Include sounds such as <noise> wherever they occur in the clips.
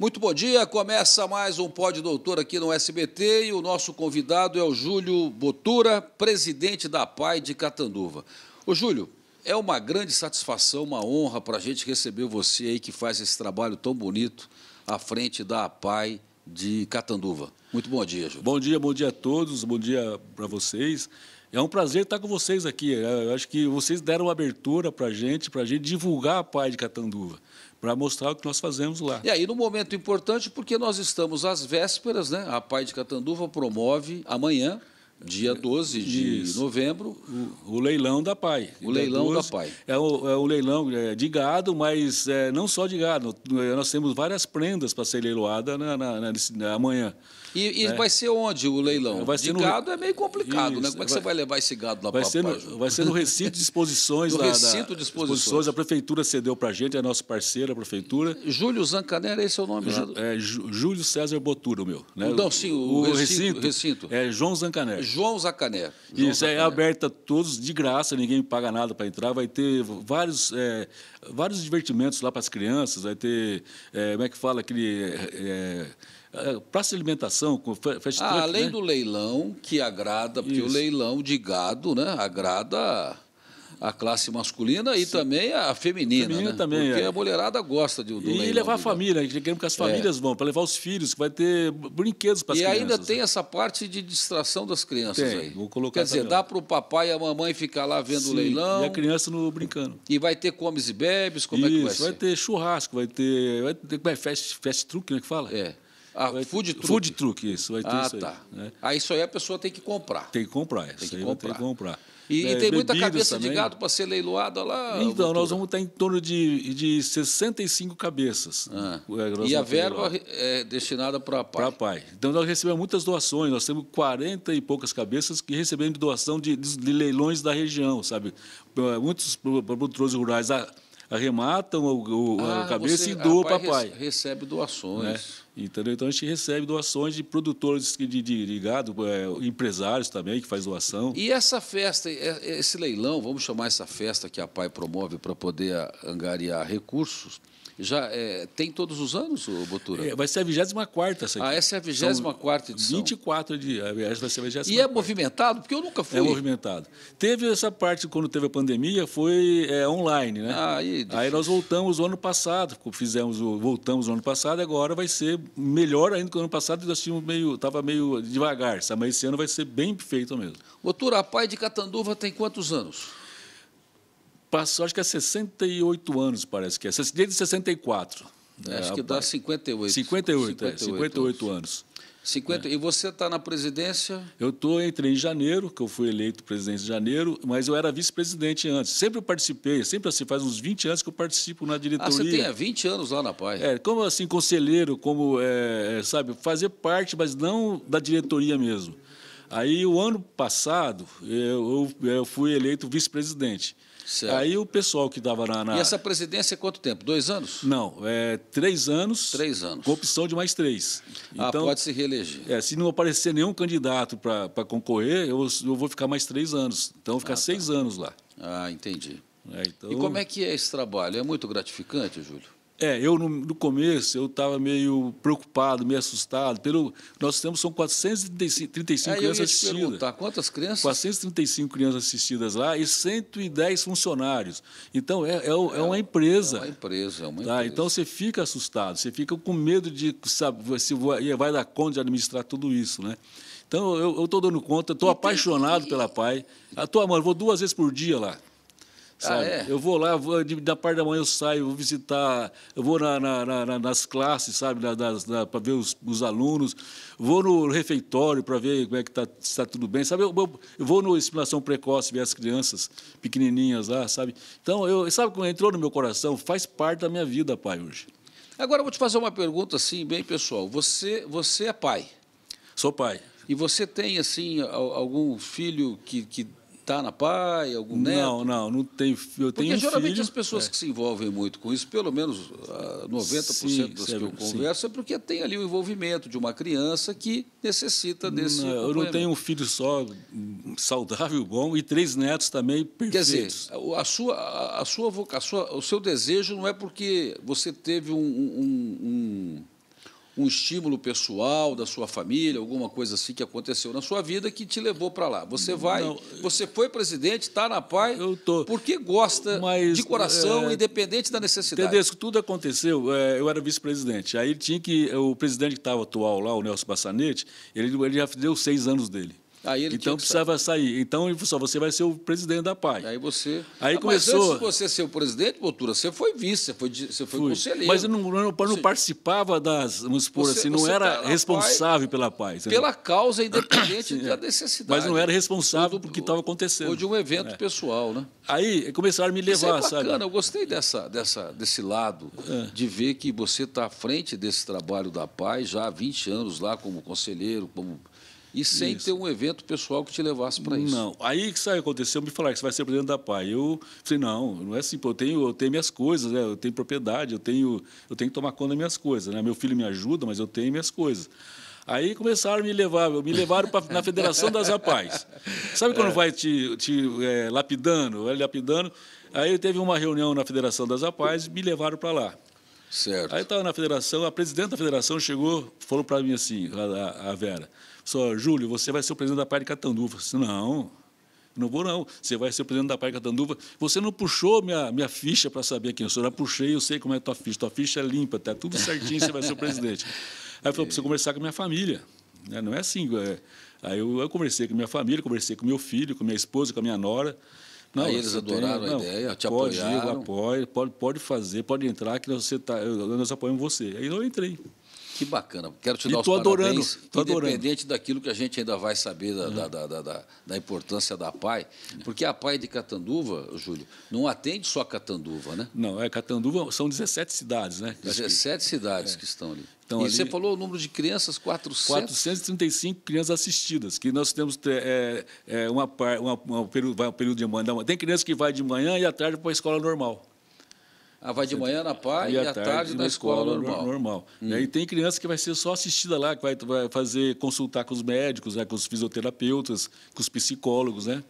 Muito bom dia, começa mais um Pod Doutor aqui no SBT e o nosso convidado é o Júlio Botura, presidente da PAI de Catanduva. Ô Júlio, é uma grande satisfação, uma honra para a gente receber você aí que faz esse trabalho tão bonito à frente da PAI de Catanduva. Muito bom dia, Júlio. Bom dia, bom dia a todos, bom dia para vocês. É um prazer estar com vocês aqui. Eu acho que vocês deram abertura para a gente, para a gente divulgar a PAI de Catanduva para mostrar o que nós fazemos lá. E aí, num momento importante, porque nós estamos às vésperas, né? A Pai de Catanduva promove amanhã Dia 12 é, de Isso. novembro. O, o, leilão da PAI. O leilão 12, da PAI. É, o, é um leilão é, de gado, mas é, não só de gado. É, nós temos várias prendas para ser leiloada na, na, na, na amanhã. E, e né? vai ser onde o leilão? Vai ser de gado é meio complicado, né? Isso. né? Como é que vai... você vai levar esse gado lá para a Vai ser no recinto de exposições. <laughs> no recinto de exposições. exposições. A prefeitura cedeu para a gente, é nosso parceiro, a prefeitura. Júlio Zancanera, esse é o nome? Ju... Né? É, Júlio César Botura, o meu. Né? Não, sim, o, o recinto, recinto, recinto. É João Zancanera. João Zacané. João Isso, é Zacané. é aberta a todos, de graça, ninguém paga nada para entrar. Vai ter vários, é, vários divertimentos lá para as crianças, vai ter, é, como é que fala, aquele... É, é praça de alimentação, com festa ah, Além né? do leilão, que agrada, porque Isso. o leilão de gado né, agrada a classe masculina e Sim. também a feminina. feminina né? também, Porque é. a mulherada gosta de, do E levar a né? família, queremos que as é. famílias é. vão, para levar os filhos, que vai ter brinquedos para as e crianças. E ainda tem né? essa parte de distração das crianças tem, aí. Vou colocar Quer dizer, dá para o papai e a mamãe ficar lá vendo Sim, o leilão. E a criança no brincando. E vai ter comes e bebes, como Isso, é que vai ser? vai ter churrasco, vai ter. Vai ter como é, fast, fast truck, né, que fala? É. Ah, vai food truck. Food truck, isso. Vai ter ah, isso aí, tá. Né? Aí isso aí a pessoa tem que comprar. Tem que comprar, é. Tem que comprar. Tem que comprar. E, e né, tem muita cabeça também. de gado para ser leiloada lá. Então, nós vamos estar em torno de, de 65 cabeças. Né? Ah. É, e a verba é destinada para a PAI. Para PAI. Então, nós recebemos muitas doações. Nós temos 40 e poucas cabeças que recebemos doação de, de leilões da região, sabe? Muitos produtores rurais arrematam o, o, ah, a cabeça você, e doam para a PAI. Recebe doações. Né? Entendeu? Então a gente recebe doações de produtores de, de, de gado, é, empresários também que faz doação. E essa festa, é, é, esse leilão, vamos chamar essa festa que a PAI promove para poder angariar recursos, já é, tem todos os anos, Botura? É, vai ser a 24 essa aqui. Ah, essa é a 24 edição. 24 de. Essa vai ser a 24. E é movimentado? Porque eu nunca fui. É movimentado. Teve essa parte, quando teve a pandemia, foi é, online, né? Ah, aí, aí nós voltamos o ano passado, fizemos voltamos o ano passado, agora vai ser melhor ainda que o ano passado, nós tínhamos meio, estava meio devagar, mas esse ano vai ser bem feito mesmo. Doutor, a pai de Catanduva tem quantos anos? Passou, acho que é 68 anos, parece que é, desde 64. Né? Acho é, que dá 58. 58, 58, é, 58 anos. anos. 50, é. E você está na presidência? Eu tô, entrei em janeiro, que eu fui eleito presidente de janeiro, mas eu era vice-presidente antes. Sempre participei, sempre assim, faz uns 20 anos que eu participo na diretoria. Ah, você tem 20 anos lá na paz É, como assim, conselheiro, como, é, é sabe, fazer parte, mas não da diretoria mesmo. Aí, o ano passado, eu, eu fui eleito vice-presidente. Certo. Aí o pessoal que dava na, na, E essa presidência é quanto tempo? Dois anos? Não, é três anos. Três anos. Com opção de mais três. Ah, então, pode se reeleger. É, se não aparecer nenhum candidato para concorrer, eu, eu, vou ficar mais três anos. Então, vou ficar ah, tá. seis tá. anos lá. Ah, entendi. É, então... E como é que é esse trabalho? É muito gratificante, Júlio? É, eu no, no começo eu estava meio preocupado, meio assustado. Pelo, nós temos são 435 é, crianças assistidas. quantas crianças? 435 crianças assistidas lá e 110 funcionários. Então é, é, é, é uma empresa. É uma empresa, é uma tá? empresa. Tá? Então você fica assustado, você fica com medo de sabe, se vai, vai dar conta de administrar tudo isso, né? Então eu estou dando conta, estou apaixonado pela PAI. A tua mãe, vou duas vezes por dia lá. Ah, sabe? Ah, é? Eu vou lá, vou, da parte da manhã eu saio, vou visitar, eu vou na, na, na, nas classes, sabe, para ver os, os, alunos, vou no refeitório para ver como é que está tá tudo bem, sabe? Eu, eu, eu, vou no estimulação precoce ver as crianças pequenininhas lá, sabe? Então, eu, sabe como entrou no meu coração? Faz parte da minha vida, pai, hoje. Agora, eu vou te fazer uma pergunta assim, bem pessoal. Você, você é pai? Sou pai. E você tem, assim, algum filho que, que está na PAI, algum não, neto? Não, não, não tem Eu tenho Porque um geralmente filho, as pessoas é. que se envolvem muito com isso, pelo menos 90% ah, sim, das que eu converso, sim. é porque tem ali o envolvimento de uma criança que necessita desse. Não, eu não tenho um filho só hum, saudável, bom, e três netos também perfeitos. Quer dizer, a sua, a sua vocação, o seu desejo não é porque você teve um, um, um um estímulo pessoal da sua família, alguma coisa assim que aconteceu na sua vida que te levou para lá. Você vai, não, você foi presidente, está na paz eu tô, porque gosta mas, de coração, é, independente da necessidade. Tedesco, tudo aconteceu, é, eu era vice-presidente, aí tinha que, o presidente que estava atual lá, o Nelson Bassanete, ele, ele já deu seis anos dele então precisava sair. sair. Então ele falou você vai ser o presidente da PAI. Aí você. Aí ah, começou. Mas antes de você ser o presidente, Botura, você foi vice, você foi, você foi conselheiro. Mas eu não, não participava das. Vamos supor você, assim, não era tá responsável PAI, pela paz. Pela causa independente <coughs> da é. necessidade. Mas não era responsável do, o que estava acontecendo. Ou de um evento é. pessoal, né? Aí começaram a me levar, Isso é bacana, sabe? eu gostei dessa, dessa, desse lado, é. de ver que você está à frente desse trabalho da PAI já há 20 anos lá como conselheiro, como e sem isso. ter um evento pessoal que te levasse para isso. Não. Aí que isso aconteceu, me falaram que você vai ser presidente da PAI. Eu falei, não, não é assim, eu tenho, eu tenho minhas coisas, né? eu tenho propriedade, eu tenho, eu tenho que tomar conta das minhas coisas. Né? Meu filho me ajuda, mas eu tenho minhas coisas. Aí começaram a me levar, me levaram para na Federação das Rapazes. Sabe quando é. vai te, te é, lapidando, vai lapidando? Aí teve uma reunião na Federação das Rapazes e me levaram para lá. Certo. Aí estava na federação, a presidente da federação chegou, falou para mim assim, a, a Vera, só, Júlio, você vai ser o presidente da PAI de Catanduva. Eu disse, não, não vou não. Você vai ser o presidente da PAI de Catanduva. Você não puxou minha, minha ficha para saber quem eu sou. Eu puxei, eu sei como é a tua ficha. Tua ficha é limpa, tá tudo certinho, você vai ser o presidente. <laughs> Aí eu falei, preciso conversar com a minha família. Né, não é assim. É... Aí eu, eu, conversei com a minha família, conversei com meu filho, com minha esposa, com a minha nora. Não, Aí eles adoraram tem, não, a ideia, te pode, apoiaram. apoia, pode, pode fazer, pode entrar, que nós, você tá, nós apoiamos você. Aí eu entrei. Que bacana. Quero te e dar os adorando, parabéns. adorando. independente daquilo que a gente ainda vai saber da, da, da, da, da, importância da PAI, porque a PAI de Catanduva, Júlio, não atende só Catanduva, né? Não, é Catanduva, são 17 cidades, né? 17 que, cidades é. que estão ali. Então, e ali, você falou o número de crianças, 400... 435 crianças assistidas, que nós temos é, é, é uma, uma, uma, um período de manhã. Tem criança que vai de manhã e à tarde para a escola normal. Ah, vai de manhã na PAI e, à tarde, tarde na, escola, escola normal. normal. Hum. E tem criança que vai ser só assistida lá, que vai, vai fazer consultar com os médicos, né, com os fisioterapeutas, com os psicólogos, né?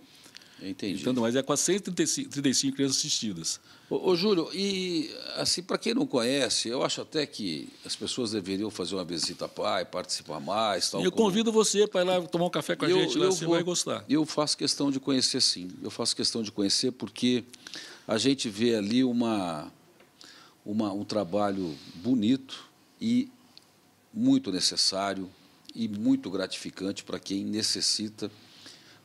Entendi. Então, mas é com 135 crianças assistidas. Ô, ô Júlio, e assim, para quem não conhece, eu acho até que as pessoas deveriam fazer uma visita à PAI, participar mais. Tal, eu como... convido você para ir lá tomar um café com eu, a gente, lá, você vou, vai gostar. Eu faço questão de conhecer, sim. Eu faço questão de conhecer porque a gente vê ali uma, uma, um trabalho bonito e muito necessário e muito gratificante para quem necessita,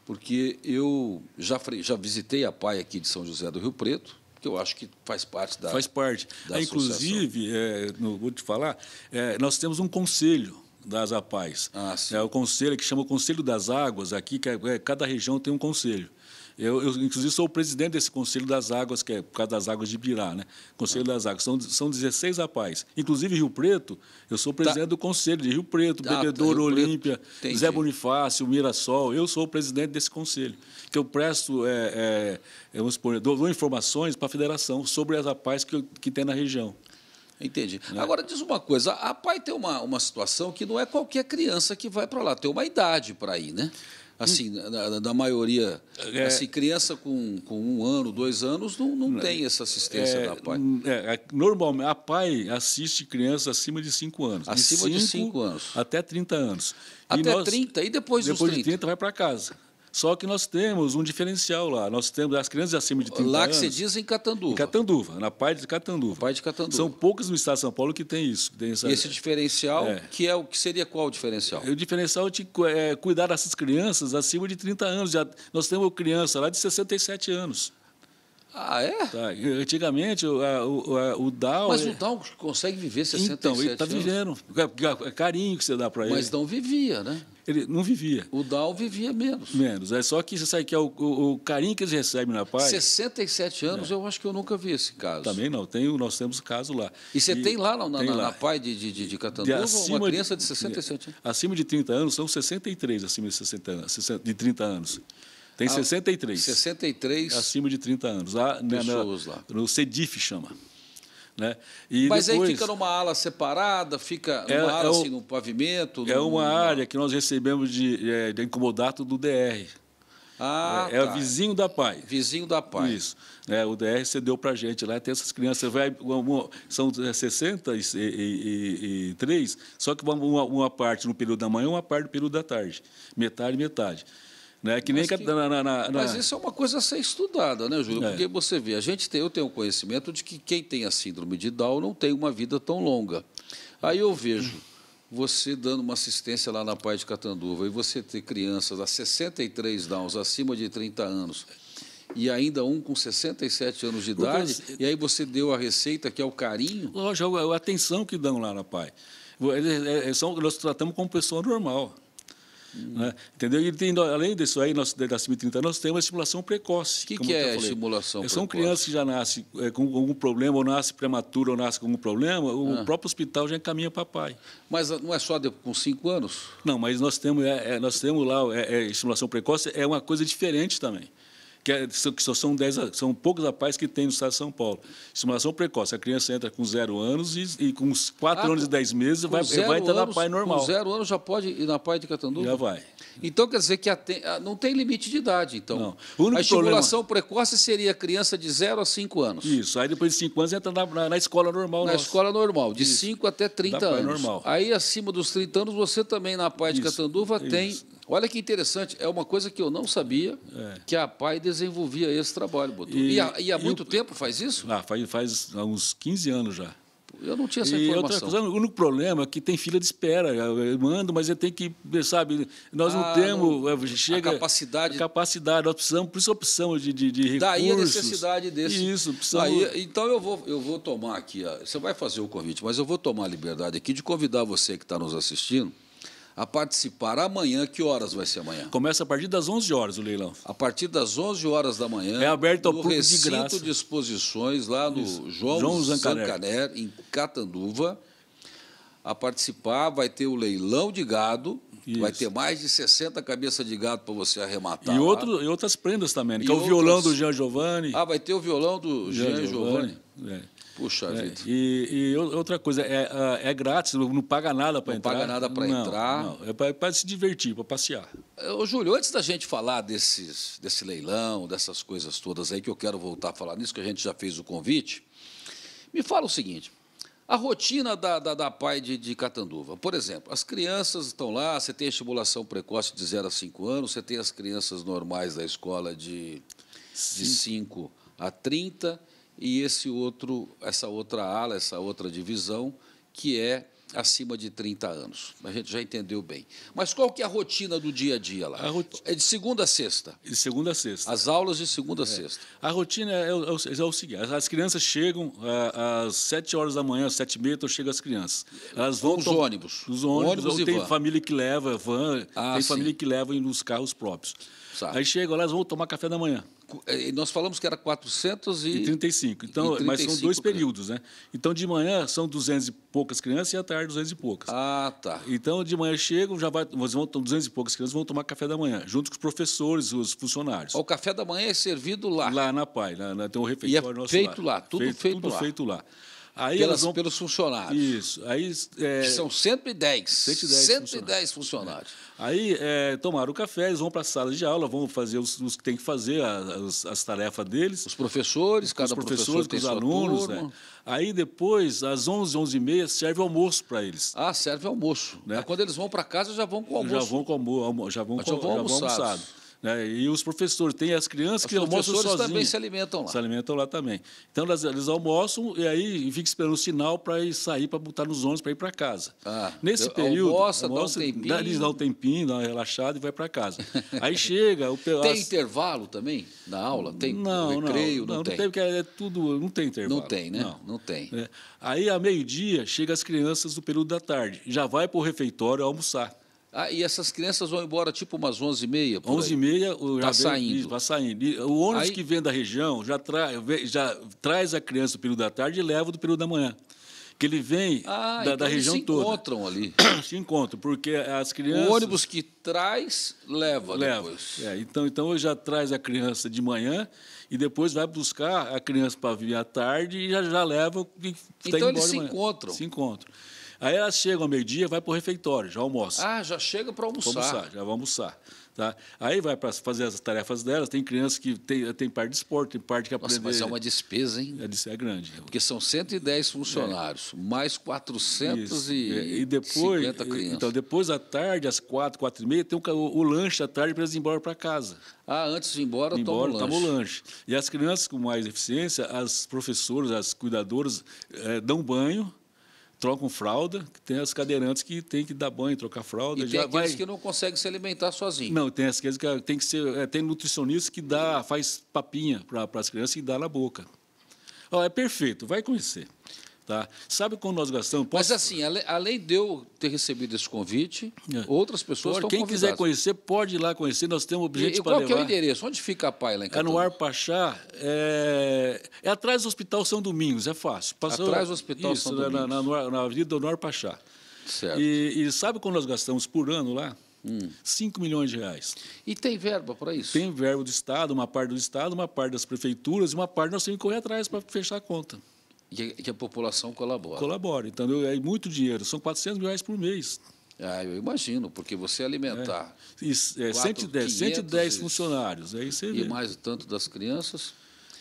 porque eu já, já visitei a PAI aqui de São José do Rio Preto, que eu acho que faz parte da. Faz parte. Da é, Inclusive, é, no, vou te falar, é, nós temos um conselho das APAES. Ah, é o conselho que chama o Conselho das Águas, aqui, que é, é cada região tem um conselho. Eu, eu, inclusive, sou o presidente desse Conselho das Águas, que é por causa das águas de Birá, né? Conselho das Águas. São, são 16 rapazes. Inclusive, Rio Preto, eu sou tá. presidente tá. do Conselho de Rio Preto, ah, Bebedouro, Olímpia, Zé Bonifácio, Mirassol. Eu sou o presidente desse Conselho, que eu presto, é, é, é vamos supor, dou, dou informações para a federação sobre as rapazes que, que tem na região. Entendi. Né? Agora, diz uma coisa: a PAI tem uma, uma situação que não é qualquer criança que vai para lá, tem uma idade para ir, né? assim, da, da maioria. É, assim, criança com, com um ano, dois anos, não, não tem essa assistência é, da PAI. É, normalmente, a PAI assiste criança acima de cinco anos. Acima de cinco anos. Até 30 anos. Até e nós, 30 e depois, depois dos 30? Depois de 30 vai para casa. Só que nós temos um diferencial lá. Nós temos as crianças acima de 30 lá anos. Lá que se diz em Catanduva. Em Catanduva, na parte de Catanduva. Na parte de Catanduva. São poucos no estado de São Paulo que tem isso. Que tem essa... Esse diferencial, é. que é o que seria qual o diferencial? É, o diferencial de é, cuidar dessas crianças acima de 30 anos. Já, nós temos uma criança lá de 67 anos. Ah, é? Tá. Antigamente, o, o, o Down. Mas é o Down consegue viver 67 então, anos. Então, ele está vivendo. É, é carinho que você dá para ele. Mas não vivia, né? Ele não vivia. O Dal vivia menos. Menos. É só que você sabe que é o, o, o carinho que eles recebem na paz. 67 anos, é. eu acho que eu nunca vi esse caso. Também não. Tem, nós temos o caso lá. E você e tem lá na, tem na, lá. na PAI de, de, de Catanduva de uma criança de, de 67 anos? Acima de 30 anos, são 63 acima de, 60 anos, de 30 anos. Tem 63. Ah, 63. É acima de 30 anos. Lá, ah, né, né, pessoas na, lá. No CEDIF chama. Né? Mas depois, aí fica numa ala separada, fica numa é, ala, é assim, pavimento? É uma área que nós recebemos de, é, de incomodato do DR. Ah, é, é tá. vizinho da PAI. Vizinho da PAI. Isso. É, o DR cedeu para a gente lá, tem essas crianças, vai, são 63, é, só que uma, uma parte no período da manhã, uma parte no período da tarde. Metade, metade. Né? Que nem que, na, na, na, Mas isso é uma coisa a ser estudada, né, Júlio? É. Porque você vê, a gente tem, eu tenho conhecimento de que quem tem a síndrome de Down não tem uma vida tão longa. Aí eu vejo você dando uma assistência lá na Pai de Catanduva e você ter crianças a 63 Downs, acima de 30 anos, e ainda um com 67 anos de idade, e aí você deu a receita, que é o carinho? Lógico, é a atenção que dão lá na Pai. É, é, são, nós tratamos como pessoa normal. Hum. Né? Entendeu? E tem, além disso aí, nós, da CIMI-30, nós temos a estimulação precoce. O que, que é a estimulação precoce? São crianças que já nascem é, com algum problema, ou nasce prematura, ou nasce com algum problema, ah. o próprio hospital já encaminha para pai. Mas não é só de, com 5 anos? Não, mas nós temos, é, é, nós temos lá, é, é, estimulação precoce é uma coisa diferente também. É, que, só são, dez, são poucos rapazes que tem no estado de São Paulo. Estimulação precoce. A criança entra com zero anos e, e com uns quatro ah, anos e dez meses vai, vai entrar anos, na PAI normal. Com zero anos já pode ir na PAI de Catanduva? Já vai. Então, quer dizer que não tem limite de idade, então. Não. A estimulação problema... precoce seria criança de zero a 5 anos. Isso. Aí, depois de 5 anos, entra na, na, na escola normal. Na nossa. escola normal, de 5 até 30 anos. Normal. Aí, acima dos 30 anos, você também, na parte de Catanduva, Isso. tem Olha que interessante, é uma coisa que eu não sabia é. que a PAI desenvolvia esse trabalho, Botu. E, e, há, e há muito eu, tempo faz isso? Ah, faz, faz uns 15 anos já. Eu não tinha essa e informação. Coisa, o único problema é que tem fila de espera. Eu mando, mas ele tem que, sabe, nós ah, não temos. Não, é, chega, a capacidade. A capacidade, nós precisamos, por isso opção de, de, de recursos. Daí a necessidade desse. Isso, precisamos. Daí, então eu vou, eu vou tomar aqui. Você vai fazer o convite, mas eu vou tomar a liberdade aqui de convidar você que está nos assistindo a participar amanhã. Que horas vai ser amanhã? Começa a partir das 11 horas o leilão. A partir das 11 horas da manhã. É aberto ao público de graça. recinto de exposições lá no Isso. João, João Zancaner. Zancaner, em Catanduva. A participar vai ter o leilão de gado, isso. Vai ter mais de 60 cabeças de gado para você arrematar. E, outro, e, outras prendas também, né? que e é o violão do Jean Giovanni. Ah, vai ter o violão do Jean, Jean Giovanni. É. Puxa é, vida. E, e, outra coisa, é, é, é grátis, não paga nada para entrar. Não paga nada para entrar. Não, é para é se divertir, para passear. Ô, Júlio, antes da gente falar desses, desse leilão, dessas coisas todas aí, que eu quero voltar a falar nisso, que a gente já fez o convite, me fala o seguinte. A rotina da, da, da PAI de, de, Catanduva, por exemplo, as crianças estão lá, você tem a estimulação precoce de 0 a 5 anos, você tem as crianças normais da escola de, de 5 a 30 e esse outro, essa outra ala, essa outra divisão, que é acima de 30 anos. A gente já entendeu bem. Mas qual que é a rotina do dia a dia lá? A É de segunda a sexta. De segunda a sexta. As aulas de segunda a é. sexta. A rotina é, é, é, o seguinte: as crianças chegam ah, às 7 horas da manhã, às 7 e meia, então chegam as crianças. Elas vão. Os ônibus. Os ônibus, ônibus tem van. família que leva van, ah, tem sim. família que leva nos carros próprios. Sabe. Aí chegam, elas vão tomar café da manhã. Eh, nós falamos que era 435. E... Então, e 35, mas são dois períodos, né? Então, de manhã são 200 e poucas crianças e à tarde 200 e poucas. Ah, tá. Então, de manhã chegam, já vai, vão 200 então, e poucas crianças vão tomar café da manhã, junto com os professores, os funcionários. O café da manhã é servido lá? Lá na PAI, lá, lá, tem um refeitório e é nosso feito lá. lá. Tudo feito, feito tudo lá. Feito lá. Aí Pelas, vão... Pelos funcionários. Isso. Aí, é... Que são 110. 110, 110 funcionários. funcionários. Aí é, tomaram o café, eles vão para a sala de aula, vão fazer os, os que tem que fazer, as, as, tarefas deles. Os professores, cada os professores, professor com os alunos. Né? Aí depois, às 11, 11 e meia, serve almoço para eles. Ah, serve almoço. Né? Quando eles vão para casa, já vão com o almoço. Já vão com almoço, já vão, com, já vão almoçados. Já vão almoçado. Né? E os professores, tem as crianças que almoçam sozinhas. Os professores também se alimentam lá. Se alimentam lá também. Então, elas, almoçam e aí ficam esperando o sinal para sair, para botar nos ônibus, para ir para casa. Ah, Nesse período, almoça, almoça, dá um tempinho. Dá, eles dão um tempinho, dá uma relaxada e vai para casa. <laughs> aí chega... O, tem as... intervalo também na aula? Tem não, recreio? Não, não, não tem. não tem, porque é tudo... Não tem intervalo. Não tem, né? Não, não tem. É. Aí, a meio-dia, chega as crianças do período da tarde. Já vai para o refeitório almoçar. Ah, e essas crianças vão embora tipo umas 11h30? 11h30 está tá saindo. Isso, saindo. E o ônibus aí... que vem da região já, tra... já traz a criança do período da tarde e leva do período da manhã. Que ele vem ah, da, então da região toda. se encontram ali. <coughs> se encontram, porque as crianças. O ônibus que traz, leva, leva. depois. É, então, então já traz a criança de manhã e depois vai buscar a criança para vir à tarde e já, já leva. E tá então tá eles se encontram. Se encontram. Aí elas chegam ao meio-dia, vai para o refeitório, já almoça. Ah, já chega para almoçar. Pra almoçar, já vai almoçar. Tá? Aí vai para fazer as tarefas delas. Tem crianças que tem, tem parte de esporte, tem parte que aprende. Mas é uma despesa, hein? É, é grande. Porque são 110 funcionários, é. mais 450 e, e depois, crianças. Então, depois à tarde, às 4, 4 e meia, tem o, o, lanche à tarde para eles ir embora para casa. Ah, antes de ir embora, embora toma o lanche. lanche. E as crianças com mais eficiência, as professoras, as cuidadoras, é, dão banho trocam fralda, tem as cadeirantes que tem que dar banho, trocar fralda. E tem aqueles vai... que não conseguem se alimentar sozinho. Não, tem as que tem que ser, é, tem nutricionista que dá, faz papinha para as crianças e dá na boca. Ó, é perfeito, vai conhecer. Tá? Sabe quando nós gastamos? Posso... Mas assim, além de eu ter recebido esse convite, é. outras pessoas pode, Quem convidadas. quiser conhecer, pode ir lá conhecer, nós temos um objetivo para levar. qual é o endereço? Onde fica a PAI lá em É no Arpaxá, é... é atrás do Hospital São Domingos, é fácil. Passou... Atrás do Hospital Isso, São Domingos. Na, na, na Avenida do Pachá Certo. E, e sabe quando nós gastamos por ano lá? Hum. 5 milhões de reais. E tem verba para isso? Tem verba do Estado, uma parte do Estado, uma parte das prefeituras e uma parte nós temos que correr atrás para fechar a conta. E que a população colabora. Colabora. Então, é muito dinheiro. São 400 mil reais por mês. Ah, eu imagino, porque você alimentar. É, é e, é, 110, funcionários. Aí você e mais o tanto das crianças.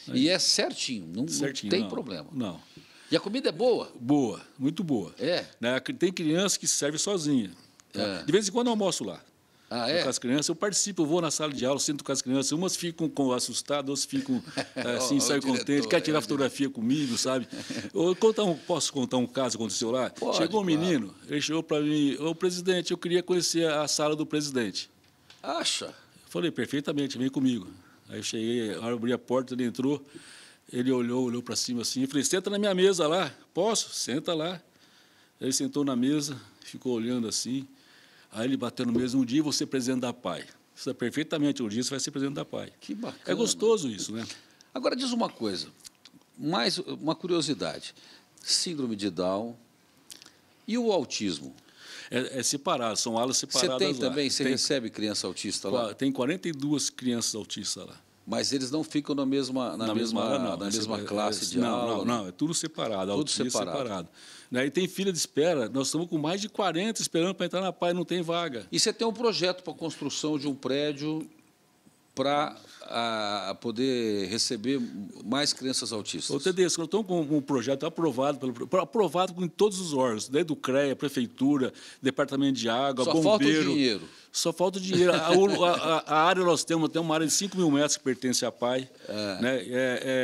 Aí. É. E é certinho, não, certinho, não tem não, problema. Não. E a comida é boa? Boa, muito boa. É. Né? Tem criança que serve sozinha. É. De vez em quando eu almoço lá ah, é? com as crianças. Eu participo, eu vou na sala de aula, sinto com as crianças. Umas ficam com, assustadas, outras ficam <laughs> eh, assim, saem contentes, quer tirar é, fotografia né? comigo, sabe? Eu <laughs> contar um, posso contar um caso que aconteceu lá? Pode, chegou um claro. menino, ele chegou para mim, ô presidente, eu queria conhecer a sala do presidente. Acha? Eu falei, perfeitamente, vem comigo. Aí eu cheguei, abri a porta, ele entrou, ele olhou, olhou para cima assim, eu falei, senta na minha mesa lá. Posso? Senta lá. Ele sentou na mesa, ficou olhando assim. Aí ele bateu no mesmo dia e você é presidente da PAI. Isso é perfeitamente um dia você vai ser presidente da PAI. Que bacana. É gostoso isso, né? Agora diz uma coisa, mais uma curiosidade. Síndrome de Down e o autismo. É, é separado, são alas separadas. Você tem também, você tem, recebe criança autista lá? Tem 42 crianças autistas lá. Mas eles não ficam na mesma, na, na mesma, mesma, não, na mesma é, é classe é, de não, aula? Não, né? não, é tudo separado. Tudo é separado. separado. Né? E tem fila de espera, nós estamos com mais de 40 esperando para entrar na PAI, não tem vaga. E você tem um projeto para a construção de um prédio para poder receber mais crianças autistas. O TDS, nós estamos com um projeto aprovado, pelo, aprovado com todos os órgãos, desde o CREA, Prefeitura, Departamento de Água, Só Bombeiro. Só falta dinheiro. Só falta dinheiro. a, a, a, área nós temos, tem uma área de 5 mil metros que pertence à PAI. É. Né? É,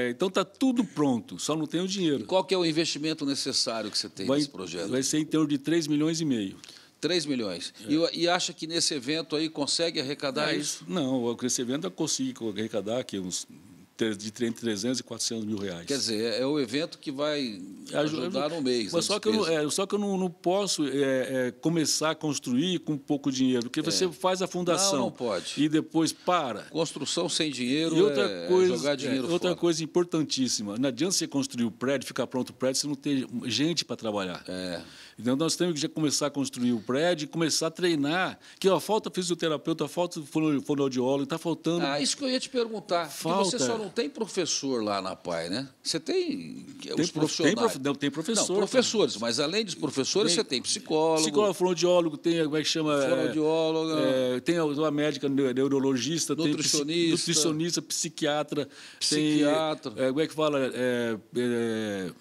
é, então está tudo pronto, só não tem o dinheiro. E qual que é o investimento necessário que você tem vai, nesse projeto? Vai ser em torno de 3 milhões e meio. 3 milhões. É. E, e, acha que nesse evento aí consegue arrecadar é isso? isso? Não, esse evento eu consigo arrecadar aqui uns de 300 e 400 mil reais. Quer dizer, é o evento que vai é ajudar um mês. Mas né, só que, eu, é, só que eu não, não posso é, é, começar a construir com pouco dinheiro, porque você é. faz a fundação. Não, não pode. E depois para. Construção sem dinheiro e outra é coisa, jogar dinheiro é, Outra fora. coisa importantíssima, não adianta você construir o prédio, ficar pronto o prédio, se não tem gente para trabalhar. É. Então, nós temos que já começar a construir o prédio, começar a treinar. Que ó, falta fisioterapeuta, falta fonoaudiólogo, está faltando. Ah, isso que eu ia te perguntar. Falta. você só não tem professor lá na PAI, né? Você tem, tem os profissionais. Tem, prof... não, tem professor. Não, professores, também. mas além dos professores, tem... você tem psicólogo. Psicólogo, fonoaudiólogo, tem, como é que chama? É, fonoaudiólogo. É, tem uma médica neurologista, nutricionista. tem nutricionista, psiquiatra. Psiquiatra. Tem, é, como é que fala? É, é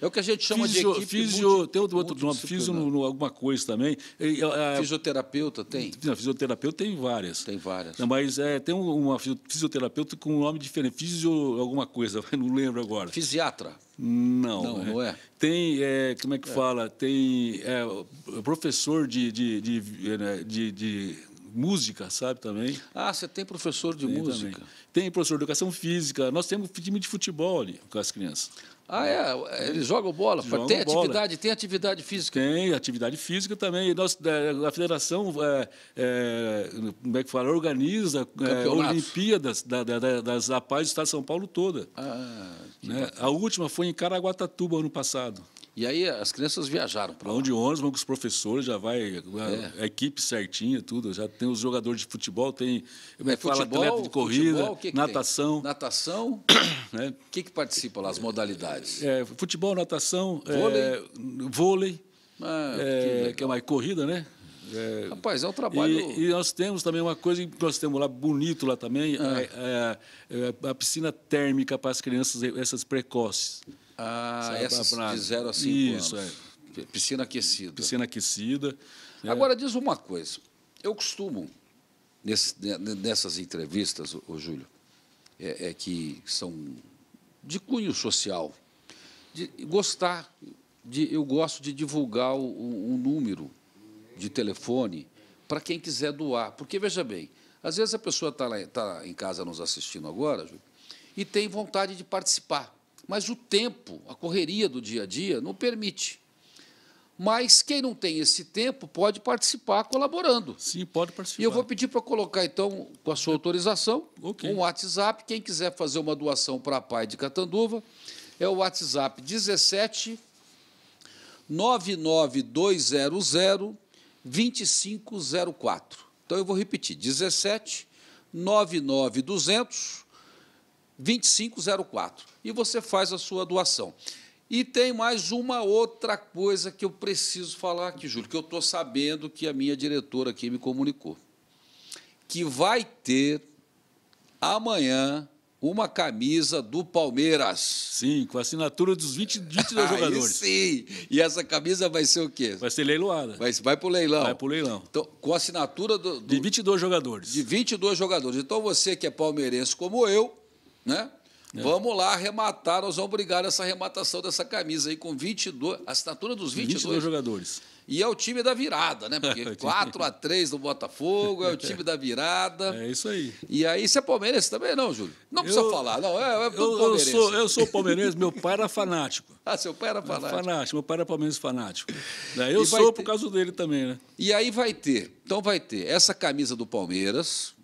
é o que a gente chama fisio, de equipe. Fisio, multi, tem outro, outro nome, fisio no, no, alguma coisa também. É, fisioterapeuta tem? fisioterapeuta tem várias. Tem várias. Não, mas é, tem uma fisioterapeuta com um nome diferente. Fisio alguma coisa, <laughs> não lembro agora. Fisiatra? Não. Não, é. não é? Tem, é, como é que é. fala? Tem é, professor de, de, de, né, de, de música, sabe também. Ah, você tem professor de tem música? Também. Tem professor de educação física. Nós temos time de futebol ali com as crianças. Ah, é? Eles jogam bola? Jogam tem bola. atividade, tem atividade física? Tem, atividade física também. Nós, é, a federação, é, é, como é que fala, organiza é, Olimpíadas da, da, da, das do Estado de São Paulo toda. Ah, né? A última foi em Caraguatatuba, ano passado. E aí as crianças viajaram para Vão de ônibus, vão com os professores, já vai a, é. equipe certinha, tudo. Já tem os jogadores de futebol, tem é, fala, futebol, atleta de corrida, futebol, que que natação. Tem? Natação. O <coughs> né? que, que participa lá, as modalidades? É, futebol, natação, é, vôlei, é, vôlei ah, é, que, é uma corrida, né? É, Rapaz, é o trabalho. E, e, nós temos também uma coisa que nós temos lá bonito lá também, ah. a, é, a, a, piscina térmica para as crianças essas precoces. Ah, essas pra, de 0 a 5 anos. É. Piscina aquecida. Piscina aquecida. Né? Agora diz uma coisa. Eu costumo Nesse, nessas entrevistas, o Júlio, é, é, que são de cunho social, de gostar. De, eu gosto de divulgar o, o número de telefone para quem quiser doar. Porque, veja bem, às vezes a pessoa está tá em casa nos assistindo agora Ju, e tem vontade de participar, mas o tempo, a correria do dia a dia, não permite. Mas quem não tem esse tempo pode participar colaborando. Sim, pode participar. E eu vou pedir para colocar, então, com a sua autorização, okay. um WhatsApp. Quem quiser fazer uma doação para a Pai de Catanduva, é o WhatsApp 17 99200 2504. Então eu vou repetir: 17 99200 2504. E você faz a sua doação. E tem mais uma outra coisa que eu preciso falar aqui, Júlio, que eu estou sabendo que a minha diretora aqui me comunicou. Que vai ter amanhã uma camisa do Palmeiras. Sim, com a assinatura dos 20, 22 <laughs> jogadores. Sim. E essa camisa vai ser o quê? Vai ser leiloada. Vai, vai para o leilão. Vai para o leilão. Então, com a assinatura do, do, de 22 jogadores. De 22 jogadores. Então você que é palmeirense como eu, né? É. Vamos lá arrematar, nós vamos brigar essa arrematação dessa camisa aí com 22, assinatura dos 22, 22 jogadores. E é o time da virada, né? Porque 4 <laughs> é a 3 do Botafogo, é o time da virada. É isso aí. E aí você é palmeirense também, não, Júlio? Não precisa eu, falar, não. É, é eu, eu, sou, eu sou palmeirense, meu pai era <laughs> fanático. Ah, seu pai era fanático. Fanático, meu pai era palmeirense fanático. <laughs> É, eu sou ter... por causa dele também, né? E aí vai ter, então vai ter essa camisa do Palmeiras,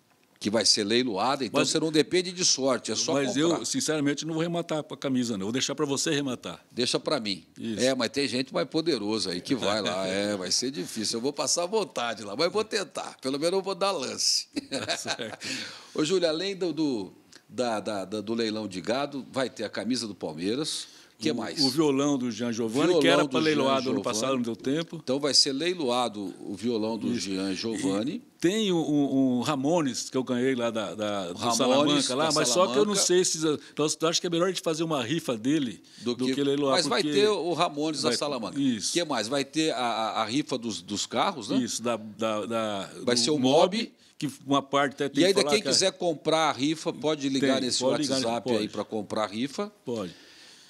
que vai ser leiloada, então mas, você não depende de sorte, é só Mas comprar. eu, sinceramente, não vou rematar para a camisa, não. Vou deixar para você rematar. Deixa para mim. Isso. É, mas tem gente mais poderosa aí que vai lá. É, vai ser difícil. Eu vou passar vontade lá, mas vou tentar. Pelo menos eu vou dar lance. Tá certo. <laughs> Ô, Júlio, além do, do, da, da, do leilão de gado, vai ter a camisa do Palmeiras que o, mais? O violão do Jean Giovanni, que era para leiloado ano passado, não deu tempo. Então vai ser leiloado o violão do Isso. Jean Giovanni. tem o, o, o, Ramones, que eu ganhei lá da, da Ramones, Salamanca, lá, mas Salamanca. só que eu não sei se. Então, eu acho que é melhor a gente fazer uma rifa dele do, do que, que leiloar. Mas vai ter o Ramones vai, da Salamanca. Isso. O que mais? Vai ter a, a rifa dos, dos carros, né? Isso, da. da, da vai ser o Mob, que uma parte até tem E ainda que falar, quem é quiser comprar a rifa, pode ligar tem, nesse pode WhatsApp ligar, aí para comprar a rifa. Pode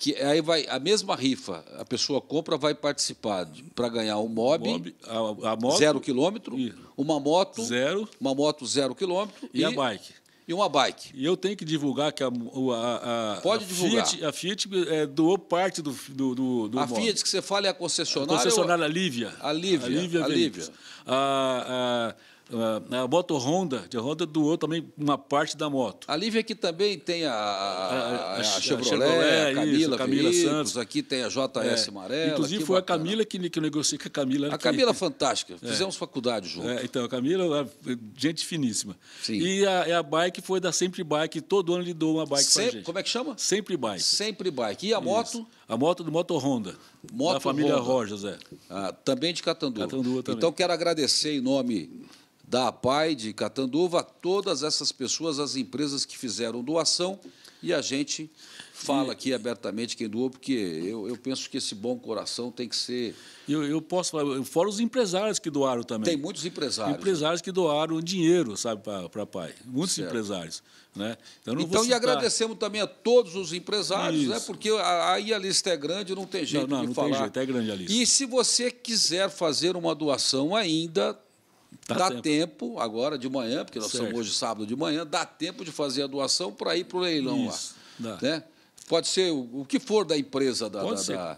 que aí vai a mesma rifa, a pessoa compra, vai participar para ganhar um mob, mob a, a moto, zero quilômetro, e, uma moto zero, uma moto zero quilômetro e, e, a bike. E uma bike. E eu tenho que divulgar que a, a, a Pode divulgar. Fiat, a Fiat é, doou parte do, do, do, do A mob. Fiat que você fala é a concessionária. A concessionária Lívia. A Lívia. A Lívia. A Lívia. A, ah, a moto Honda, de Honda doou também uma parte da moto. A Lívia aqui também tem a, a, a Chevrolet, Chevrolet, a Camila, isso, a Camila Santos. Aqui tem a JS é. Amarela. Inclusive foi bacana. a Camila que, que eu negociei com a Camila. Né, a Camila, Camila fantástica, é. fizemos faculdade junto. É, então, a Camila, é gente finíssima. Sim. E a, a, bike foi da Sempre Bike, todo ano ele doou uma bike para gente. Como é que chama? Sempre Bike. Sempre Bike. E a moto? Isso. A moto do Moto Honda, moto da família Honda. Rojas, é. Ah, também de Catanduva. Catanduva também. Então, quero agradecer em nome da APAI de Catanduva, a todas essas pessoas, as empresas que fizeram doação, e a gente fala aqui abertamente quem doou, porque eu, eu, penso que esse bom coração tem que ser. Eu, eu posso falar, fora os empresários que doaram também. Tem muitos empresários. Né? Empresários que doaram dinheiro, sabe, para a PAI. Muitos certo. empresários. Né? Então, então e agradecemos também a todos os empresários, né? porque aí a lista é grande, não tem jeito não, não, de não falar. Não tem jeito, é grande a lista. E se você quiser fazer uma doação ainda, Dá, dá tempo. tempo. agora de manhã, porque nós somos hoje sábado de manhã, dá tempo de fazer a doação para ir para o leilão Isso, lá. Dá. Né? Pode ser o, o, que for da empresa da, Pode da, ser. da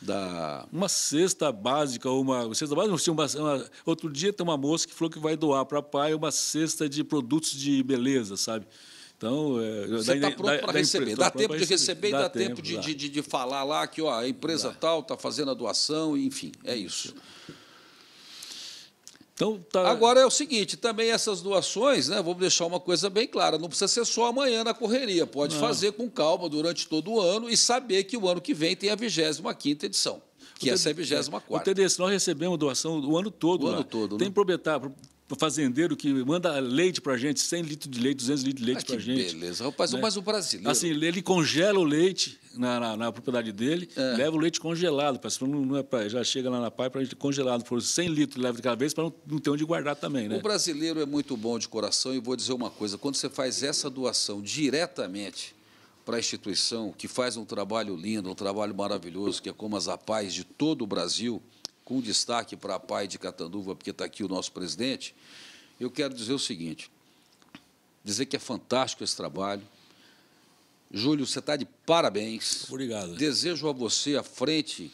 da... Uma cesta básica, uma cesta básica, uma, uma, outro dia tem uma moça que falou que vai doar para pai uma cesta de produtos de beleza, sabe? Então, é, Você está pronto para receber. Dá tempo de receber e dá, tempo, de, de, de, falar lá que ó, a empresa dá. tal está fazendo a doação, enfim, é isso. Então, tá... Agora é o seguinte, também essas doações, né, vamos deixar uma coisa bem clara, não precisa ser só amanhã na correria, pode não. fazer com calma durante todo o ano e saber que o ano que vem tem a 25ª edição, que o essa é a 24ª. É, o TDS, nós recebemos doação o ano todo. O ano todo. Tem né? proprietário, o fazendeiro que manda leite para a gente, 100 litros de leite, 200 litros de leite ah, para a gente. beleza, rapaz. Né? Mas o brasileiro... Assim, ele congela o leite na, na, na propriedade dele, é. leva o leite congelado. Não, não é pra, já chega lá na pai para a gente congelado. for 100 litros leva de cada vez para não, não ter onde guardar também. Né? O brasileiro é muito bom de coração e vou dizer uma coisa. Quando você faz essa doação diretamente para a instituição, que faz um trabalho lindo, um trabalho maravilhoso, que é como as apais de todo o Brasil com destaque para a PAI de Catanduva, porque está aqui o nosso presidente, eu quero dizer o seguinte: dizer que é fantástico esse trabalho. Júlio, você está de parabéns. Obrigado. Desejo a você, à frente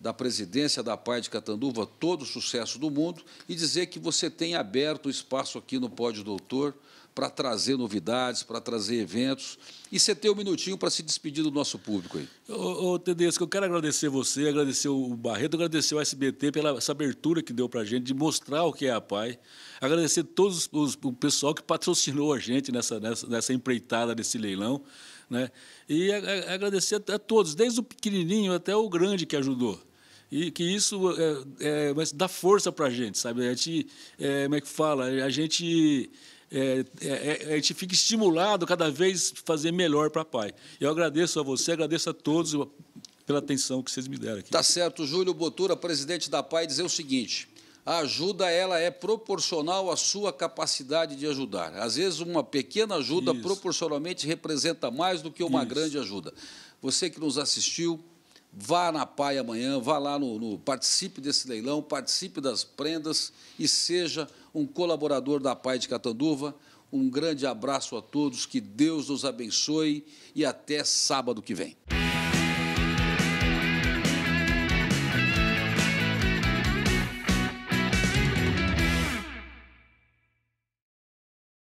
da presidência da PAI de Catanduva, todo o sucesso do mundo e dizer que você tem aberto o espaço aqui no Pódio Doutor para trazer novidades, para trazer eventos. E você tem um minutinho para se despedir do nosso público aí. Ô, ô Tedesco, eu quero agradecer você, agradecer o Barreto, agradecer o SBT pela essa abertura que deu para a gente, de mostrar o que é a PAI. Agradecer todos os, o pessoal que patrocinou a gente nessa, nessa, nessa empreitada desse leilão. Né? E a, a, agradecer a, a todos, desde o pequenininho até o grande que ajudou e que isso é, é, mas dá força para a gente, sabe? A gente, é, como é que fala? A gente é, é, é, a gente fica estimulado cada vez fazer melhor para pai. Eu agradeço a você, agradeço a todos pela atenção que vocês me deram aqui. Tá certo, Júlio Botura, presidente da PAI, dizer o seguinte: a ajuda ela é proporcional à sua capacidade de ajudar. Às vezes uma pequena ajuda Isso. proporcionalmente representa mais do que uma Isso. grande ajuda. Você que nos assistiu, vá na PAI amanhã, vá lá no, no participe desse leilão, participe das prendas e seja um colaborador da Pai de Catanduva. Um grande abraço a todos, que Deus nos abençoe e até sábado que vem.